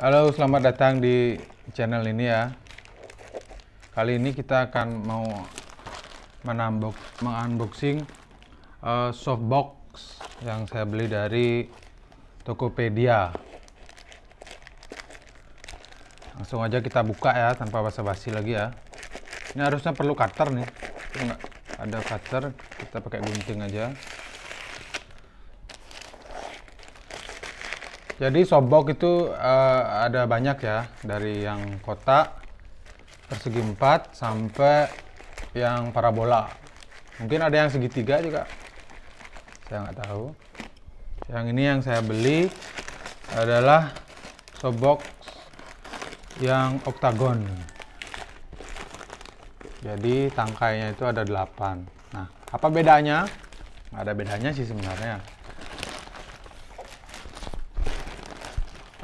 Halo, selamat datang di channel ini ya. Kali ini kita akan mau menambok mengunboxing uh, softbox yang saya beli dari Tokopedia. Langsung aja kita buka ya, tanpa basa-basi lagi ya. Ini harusnya perlu cutter nih. Enggak ada cutter, kita pakai gunting aja. Jadi sobok itu uh, ada banyak ya, dari yang kotak, persegi empat sampai yang parabola. Mungkin ada yang segitiga juga, saya nggak tahu. Yang ini yang saya beli adalah sobok yang oktagon. Jadi tangkainya itu ada delapan. Nah, apa bedanya? Nggak ada bedanya sih sebenarnya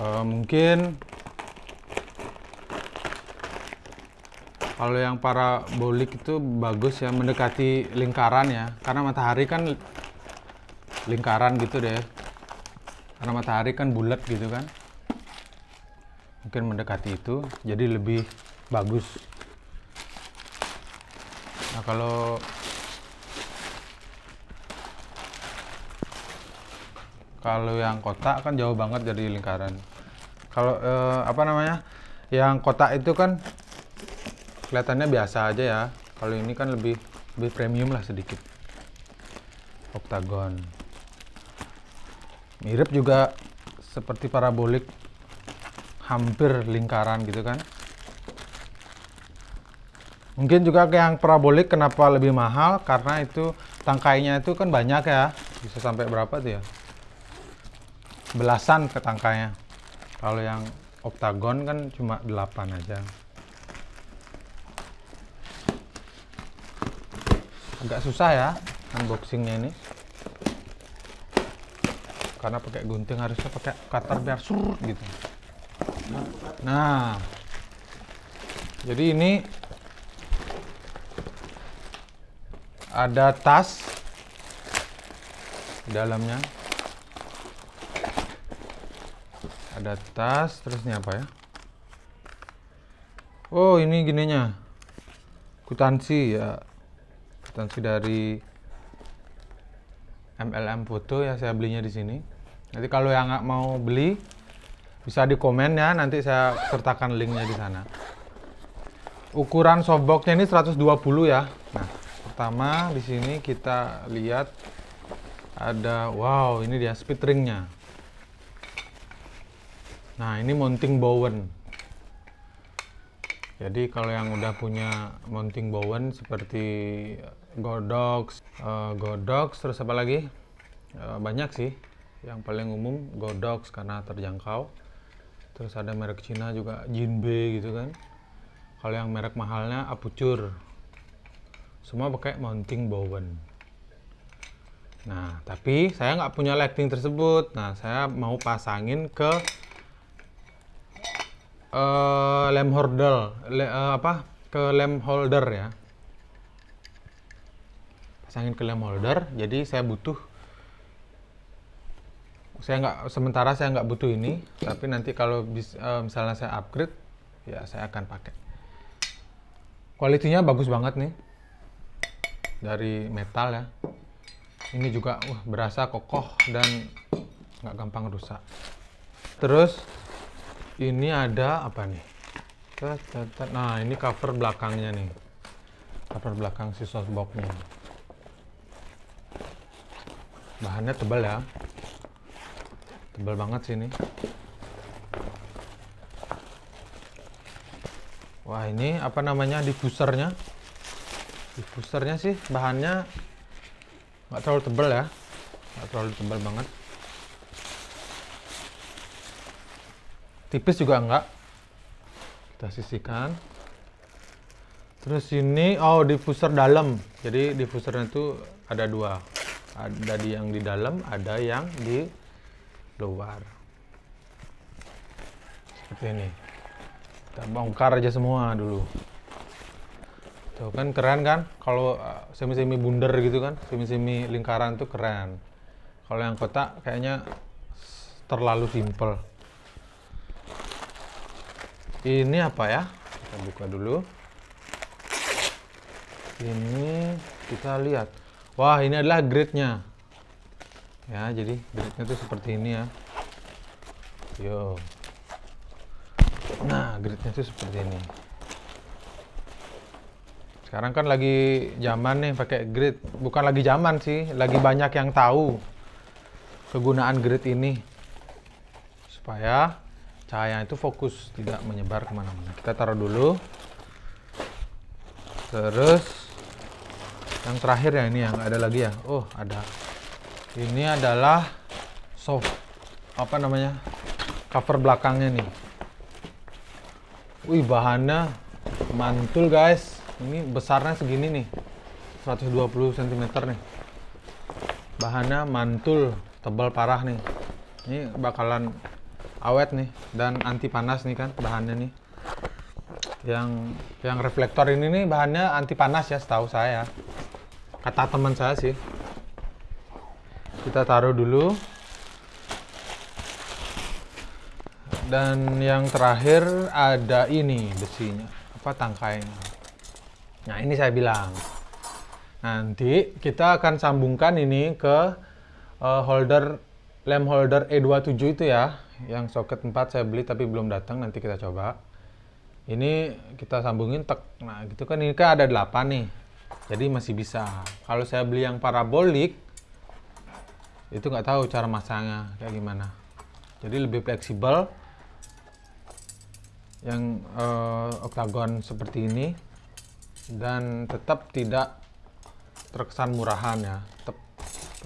uh, mungkin kalau yang parabolik itu bagus ya mendekati lingkaran ya karena matahari kan lingkaran gitu deh karena matahari kan bulat gitu kan mungkin mendekati itu jadi lebih bagus nah kalau kalau yang kotak kan jauh banget dari lingkaran kalau eh, apa namanya yang kotak itu kan kelihatannya biasa aja ya kalau ini kan lebih lebih premium lah sedikit oktagon mirip juga seperti parabolik hampir lingkaran gitu kan mungkin juga yang parabolik kenapa lebih mahal karena itu tangkainya itu kan banyak ya bisa sampai berapa tuh ya belasan ke tangkainya kalau yang oktagon kan cuma 8 aja agak susah ya unboxingnya ini karena pakai gunting harusnya pakai cutter biar surut gitu nah jadi ini ada tas dalamnya ada tas terus ini apa ya oh ini gininya kutansi ya kutansi dari MLM foto ya saya belinya di sini nanti kalau yang nggak mau beli bisa di komen ya nanti saya sertakan linknya di sana ukuran softboxnya ini 120 ya nah pertama di sini kita lihat ada wow ini dia speed ringnya Nah, ini mounting Bowen. Jadi kalau yang udah punya mounting Bowen seperti Godox, uh, Godox terus apa lagi? Uh, banyak sih. Yang paling umum Godox karena terjangkau. Terus ada merek Cina juga Jinbe gitu kan. Kalau yang merek mahalnya Apucur. Semua pakai mounting Bowen. Nah, tapi saya nggak punya lighting tersebut. Nah, saya mau pasangin ke uh, lem holder, le, uh, apa ke lem holder ya. Pasangin ke lem holder. Jadi saya butuh, saya nggak sementara saya nggak butuh ini, tapi nanti kalau bis, uh, misalnya saya upgrade, ya saya akan pakai. Kualitinya bagus banget nih dari metal ya. Ini juga uh, berasa kokoh dan nggak gampang rusak. Terus ini ada apa nih nah ini cover belakangnya nih cover belakang si softboxnya bahannya tebal ya tebal banget sih ini wah ini apa namanya diffusernya diffusernya sih bahannya nggak terlalu tebal ya nggak terlalu tebal banget tipis juga enggak kita sisihkan terus ini oh diffuser dalam jadi diffusernya itu ada dua ada di yang di dalam ada yang di luar seperti ini kita bongkar aja semua dulu tuh kan keren kan kalau eh, semi-semi bundar gitu kan semi-semi lingkaran tuh keren kalau yang kotak kayaknya terlalu simple ini apa ya kita buka dulu ini kita lihat wah ini adalah gridnya ya jadi gridnya itu seperti ini ya yo nah gridnya itu seperti ini sekarang kan lagi zaman nih pakai grid bukan lagi zaman sih lagi banyak yang tahu kegunaan grid ini supaya cahaya itu fokus tidak menyebar kemana-mana kita taruh dulu terus yang terakhir ya ini yang ada lagi ya oh ada ini adalah soft apa namanya cover belakangnya nih wih bahannya mantul guys ini besarnya segini nih 120 cm nih bahannya mantul tebal parah nih ini bakalan awet nih dan anti panas nih kan bahannya nih yang yang reflektor ini nih bahannya anti panas ya setahu saya kata teman saya sih kita taruh dulu dan yang terakhir ada ini besinya apa tangkainya nah ini saya bilang nanti kita akan sambungkan ini ke uh, holder lem holder E27 itu ya, yang soket 4 saya beli tapi belum datang, nanti kita coba. Ini kita sambungin tek. Nah, gitu kan ini kan ada 8 nih. Jadi masih bisa. Kalau saya beli yang parabolik itu nggak tahu cara masangnya kayak gimana. Jadi lebih fleksibel. Yang uh, oktagon seperti ini dan tetap tidak terkesan murahan ya, tetap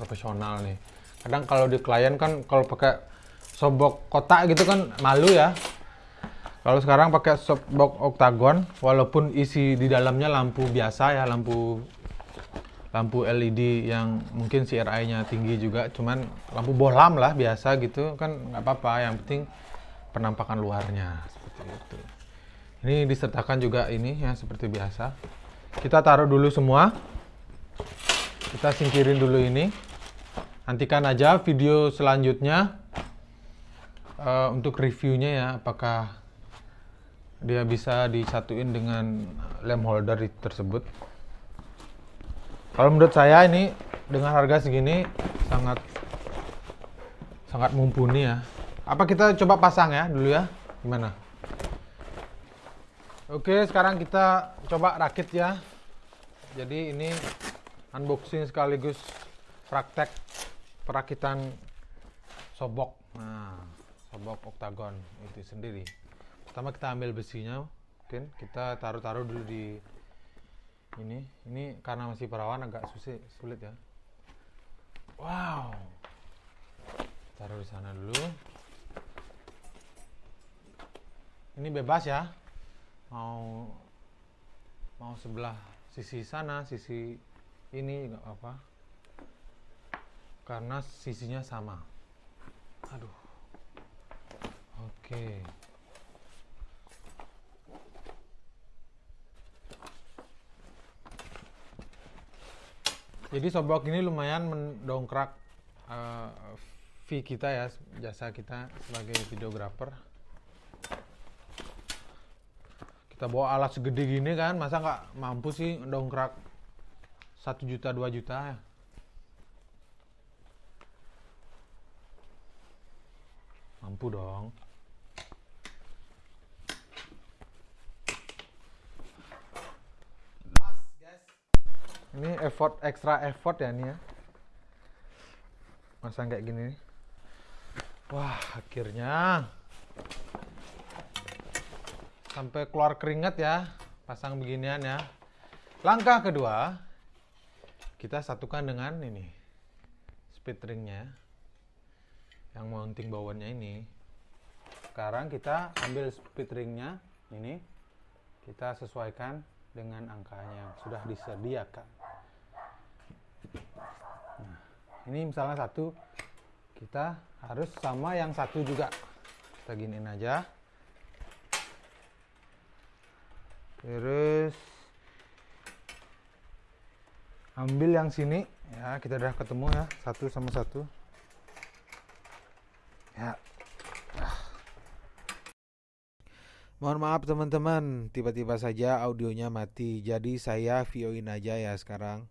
profesional nih kadang kalau di klien kan kalau pakai sobok kotak gitu kan malu ya kalau sekarang pakai sobok oktagon walaupun isi di dalamnya lampu biasa ya lampu lampu LED yang mungkin CRI nya tinggi juga cuman lampu bohlam lah biasa gitu kan nggak apa-apa yang penting penampakan luarnya seperti itu ini disertakan juga ini ya seperti biasa kita taruh dulu semua kita singkirin dulu ini nantikan aja video selanjutnya uh, untuk reviewnya ya apakah dia bisa disatuin dengan lem holder tersebut kalau menurut saya ini dengan harga segini sangat sangat mumpuni ya apa kita coba pasang ya dulu ya gimana oke sekarang kita coba rakit ya jadi ini unboxing sekaligus praktek perakitan sobok nah sobok oktagon itu sendiri pertama kita ambil besinya mungkin kita taruh-taruh dulu di ini ini karena masih perawan agak susi, sulit ya wow taruh di sana dulu ini bebas ya mau mau sebelah sisi sana sisi ini nggak apa, -apa karena sisinya sama aduh oke jadi sobok ini lumayan mendongkrak uh, fee kita ya jasa kita sebagai videographer. kita bawa alat segede gini kan masa nggak mampu sih mendongkrak satu juta dua juta ya lampu dong. Ini effort extra effort ya nih ya. Masa kayak gini. Wah, akhirnya sampai keluar keringat ya pasang beginian ya. Langkah kedua kita satukan dengan ini speed ringnya yang mounting bawahnya ini sekarang kita ambil speed ringnya ini kita sesuaikan dengan angkanya yang sudah disediakan nah, ini misalnya satu kita harus sama yang satu juga kita giniin aja terus ambil yang sini ya kita udah ketemu ya satu sama satu Ya. Mohon maaf teman-teman, tiba-tiba saja audionya mati. Jadi saya videoin aja ya sekarang.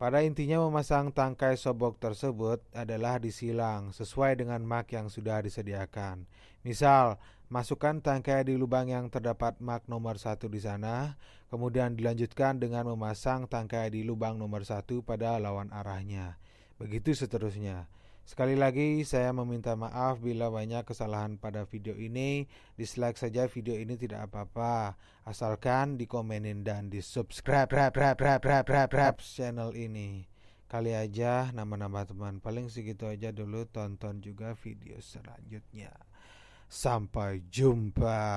Pada intinya memasang tangkai sobok tersebut adalah disilang sesuai dengan mak yang sudah disediakan. Misal, masukkan tangkai di lubang yang terdapat mak nomor satu di sana, kemudian dilanjutkan dengan memasang tangkai di lubang nomor satu pada lawan arahnya. Begitu seterusnya. Sekali lagi saya meminta maaf bila banyak kesalahan pada video ini. Dislike saja video ini tidak apa-apa, asalkan dikomenin dan di-subscribe rap, rap, rap, rap, rap, rap, channel ini. Kali aja nama-nama teman paling segitu aja dulu tonton juga video selanjutnya. Sampai jumpa.